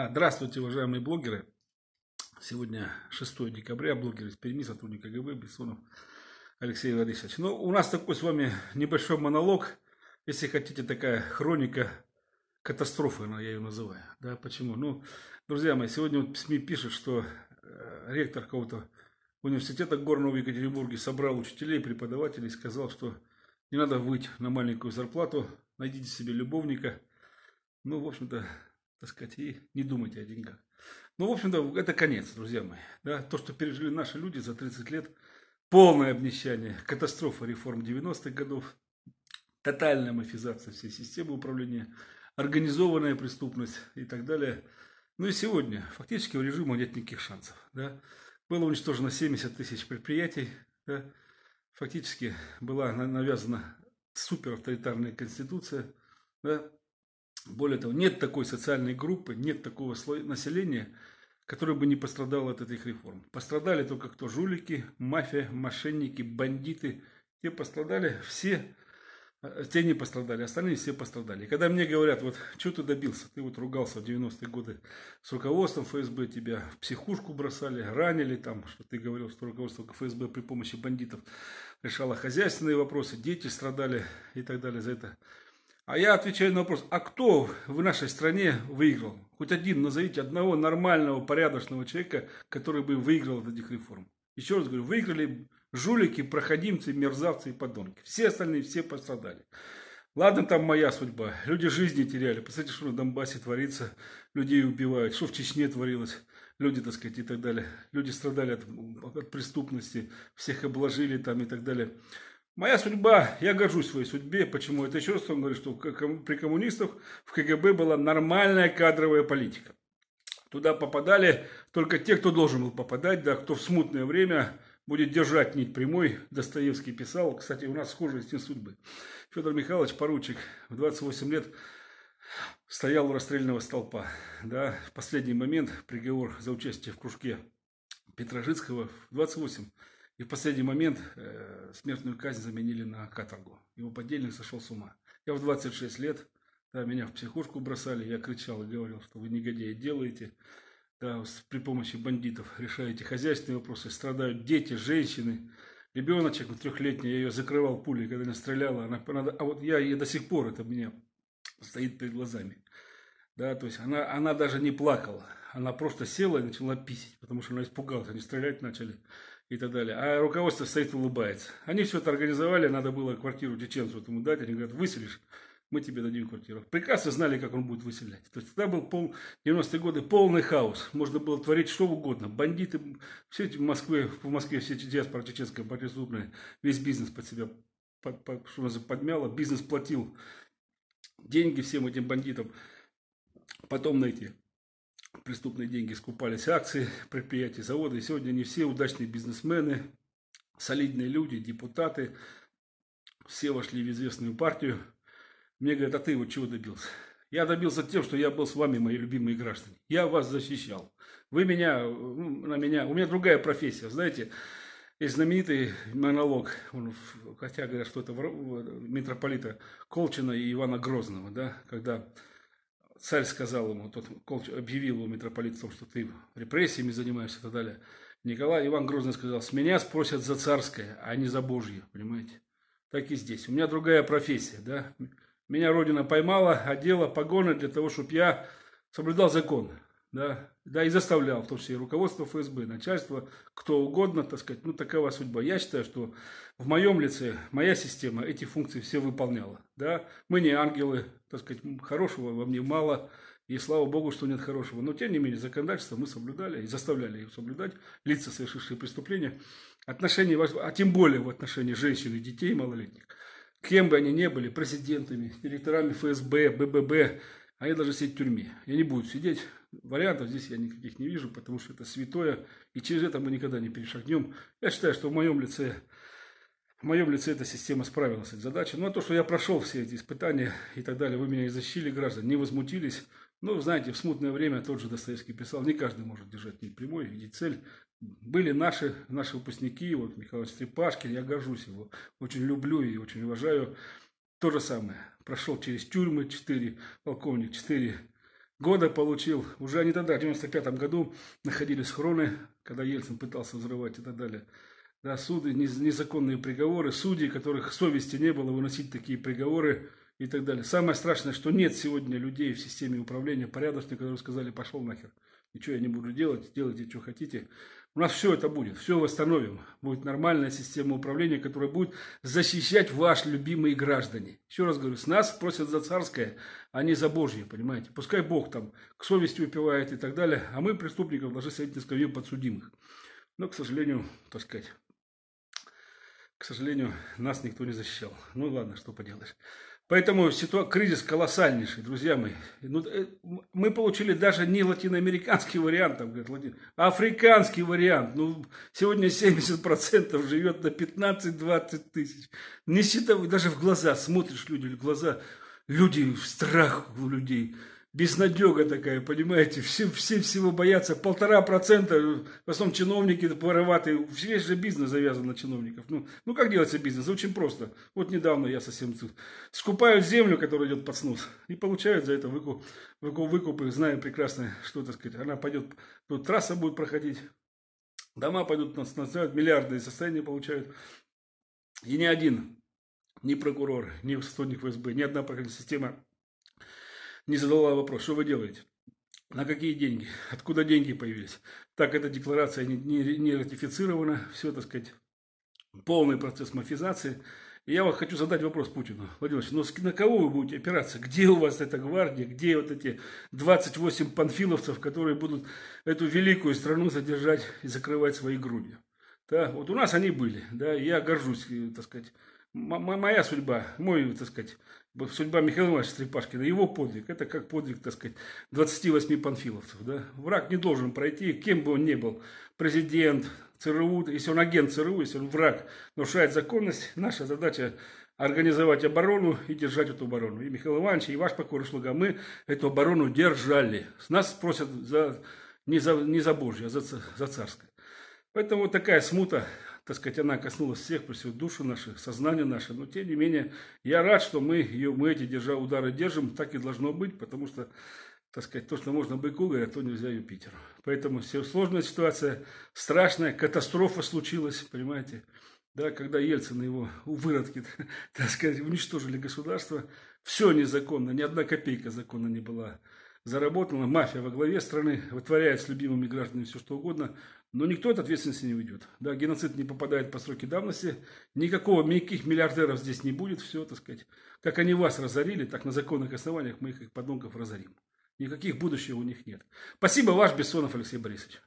А, здравствуйте, уважаемые блогеры. Сегодня 6 декабря, блогер из Перми, сотрудник КГБ, Бессонов Алексей Владимирович. Ну, у нас такой с вами небольшой монолог, если хотите, такая хроника катастрофы, ну, я ее называю. Да, почему? Ну, друзья мои, сегодня вот СМИ пишут, что э, ректор какого-то университета Горного в Екатеринбурге собрал учителей, преподавателей и сказал, что не надо выйти на маленькую зарплату, найдите себе любовника. Ну, в общем-то, так сказать, и не думайте о деньгах. Ну, в общем-то, это конец, друзья мои. Да? То, что пережили наши люди за 30 лет, полное обнищание, катастрофа реформ 90-х годов, тотальная мафизация всей системы управления, организованная преступность и так далее. Ну и сегодня фактически у режима нет никаких шансов. Да? Было уничтожено 70 тысяч предприятий, да? фактически была навязана суперавторитарная конституция, да? Более того, нет такой социальной группы, нет такого слоя населения, который бы не пострадал от этих реформ. Пострадали только кто? Жулики, мафия, мошенники, бандиты. Те пострадали, все, э, те не пострадали, остальные все пострадали. И когда мне говорят, вот, что ты добился? Ты вот ругался в 90-е годы с руководством ФСБ, тебя в психушку бросали, ранили там, что ты говорил, что руководство ФСБ при помощи бандитов решало хозяйственные вопросы, дети страдали и так далее за это. А я отвечаю на вопрос, а кто в нашей стране выиграл? Хоть один, назовите одного нормального, порядочного человека, который бы выиграл от этих реформ. Еще раз говорю, выиграли жулики, проходимцы, мерзавцы и подонки. Все остальные, все пострадали. Ладно, там моя судьба. Люди жизни теряли. Посмотрите, что на Донбассе творится. Людей убивают. Что в Чечне творилось. Люди, так сказать, и так далее. Люди страдали от, от преступности. Всех обложили там и так далее. Моя судьба, я горжусь своей судьбе, почему это еще раз он говорит, что при коммунистах в КГБ была нормальная кадровая политика. Туда попадали только те, кто должен был попадать, да, кто в смутное время будет держать нить прямой, Достоевский писал, кстати, у нас схожие с ним судьбы. Федор Михайлович, поручик, в 28 лет стоял у расстрельного столпа, да, в последний момент приговор за участие в кружке Петрожицкого в 28 и в последний момент э, смертную казнь заменили на каторгу. Его подельник сошел с ума. Я в 26 лет, да, меня в психушку бросали, я кричал и говорил, что вы негодяи делаете, да, при помощи бандитов решаете хозяйственные вопросы, страдают дети, женщины, ребеночек, вот трехлетний, я ее закрывал пулей, когда она стреляла, она, она, а вот я ей до сих пор это мне стоит перед глазами. Да, то есть она, она даже не плакала, она просто села и начала писить, потому что она испугалась, они стрелять начали и так далее. А руководство стоит улыбается. Они все это организовали, надо было квартиру чеченцу этому дать. Они говорят, выселишь, мы тебе дадим квартиру. Прекрасно знали, как он будет выселять. То есть тогда был пол, 90-е годы полный хаос. Можно было творить что угодно. Бандиты, все эти в Москве, в Москве все эти диаспора чеченская, партизубная, весь бизнес под себя под, под, что называется, подмяло. Бизнес платил деньги всем этим бандитам. Потом найти преступные деньги скупались акции предприятий, заводы. И сегодня не все удачные бизнесмены, солидные люди, депутаты, все вошли в известную партию. Мне говорят, а ты вот чего добился? Я добился тем, что я был с вами, мои любимые граждане. Я вас защищал. Вы меня, ну, на меня, у меня другая профессия, знаете, есть знаменитый монолог, он, хотя говорят, что это митрополита Колчина и Ивана Грозного, да, когда царь сказал ему, тот объявил ему митрополит что ты репрессиями занимаешься и так далее. Николай Иван Грозный сказал, с меня спросят за царское, а не за Божье, понимаете? Так и здесь. У меня другая профессия, да? Меня Родина поймала, одела погоны для того, чтобы я соблюдал законы да, да, и заставлял, в том числе и руководство ФСБ, начальство, кто угодно, так сказать, ну, такова судьба. Я считаю, что в моем лице моя система эти функции все выполняла, да, мы не ангелы, так сказать, хорошего во мне мало, и слава богу, что нет хорошего. Но, тем не менее, законодательство мы соблюдали и заставляли их соблюдать, лица, совершившие преступления, отношения, а тем более в отношении женщин и детей малолетних, кем бы они ни были, президентами, директорами ФСБ, БББ, они должны сидеть в тюрьме. И не будут сидеть вариантов здесь я никаких не вижу, потому что это святое, и через это мы никогда не перешагнем. Я считаю, что в моем лице, в моем лице эта система справилась с этой задачей. Ну а то, что я прошел все эти испытания и так далее, вы меня не защитили, граждане, не возмутились. Ну, знаете, в смутное время тот же Достоевский писал, не каждый может держать нить прямой, видеть цель. Были наши, наши выпускники, вот Михаил Стрепашкин, я горжусь его, очень люблю и очень уважаю. То же самое. Прошел через тюрьмы 4, полковник 4, года получил. Уже они тогда, в 95 году, находились хроны, когда Ельцин пытался взрывать и так далее. Да, суды, незаконные приговоры, судьи, которых совести не было выносить такие приговоры и так далее. Самое страшное, что нет сегодня людей в системе управления порядочных, которые сказали, пошел нахер ничего я не буду делать, делайте, что хотите. У нас все это будет, все восстановим. Будет нормальная система управления, которая будет защищать ваши любимые граждане. Еще раз говорю, с нас просят за царское, а не за Божье, понимаете? Пускай Бог там к совести упивает и так далее, а мы преступников должны садить на скамью подсудимых. Но, к сожалению, так сказать, к сожалению, нас никто не защищал. Ну ладно, что поделаешь. Поэтому ситуа- кризис колоссальнейший, друзья мои. Ну, э, мы получили даже не латиноамериканский вариант, там, говорят, латин, а африканский вариант. Ну, сегодня 70% живет на 15-20 тысяч. Не считав, даже в глаза смотришь люди, в глаза, люди, в страх у людей безнадега такая, понимаете, все, все всего боятся, полтора процента, в основном чиновники вороватые, весь же бизнес завязан на чиновников. Ну, ну как делается бизнес? Очень просто. Вот недавно я совсем тут скупают землю, которая идет под снос, и получают за это выкуп, выкуп, выкупы, зная прекрасно, что, так сказать, она пойдет, тут трасса будет проходить, дома пойдут на снос, миллиардные состояния получают, и ни один, ни прокурор, ни сотрудник ФСБ, ни одна пока система не задала вопрос, что вы делаете? На какие деньги? Откуда деньги появились? Так, эта декларация не, не, не ратифицирована, все, так сказать, полный процесс мафизации. И я вот хочу задать вопрос Путину. Владимир Владимирович, ну на кого вы будете опираться? Где у вас эта гвардия? Где вот эти 28 панфиловцев, которые будут эту великую страну задержать и закрывать свои груди? Да, вот у нас они были, да, я горжусь, э, так сказать, моя судьба, мой, так сказать, Судьба Михаила Ивановича Стрепашкина, его подвиг, это как подвиг, так сказать, 28 панфиловцев. Да? Враг не должен пройти, кем бы он ни был, президент, ЦРУ, если он агент ЦРУ, если он враг, нарушает законность, наша задача организовать оборону и держать эту оборону. И Михаил Иванович, и ваш покорный слуга, мы эту оборону держали. С нас просят за, не, за, не за Божье, а за, за царское. Поэтому вот такая смута так сказать, она коснулась всех, пусть души наши, сознания наше, но тем не менее, я рад, что мы, ее, мы эти держа удары держим, так и должно быть, потому что, так сказать, то, что можно быку, говорят, то нельзя Юпитер. Поэтому все сложная ситуация, страшная, катастрофа случилась, понимаете, да, когда Ельцин и его выродки, так сказать, уничтожили государство, все незаконно, ни одна копейка закона не была заработана, мафия во главе страны вытворяет с любимыми гражданами все что угодно, но никто от ответственности не уйдет. Да, геноцид не попадает по сроке давности. Никакого, никаких миллиардеров здесь не будет. Все, так сказать, как они вас разорили, так на законных основаниях мы их, их подонков разорим. Никаких будущего у них нет. Спасибо, ваш Бессонов Алексей Борисович.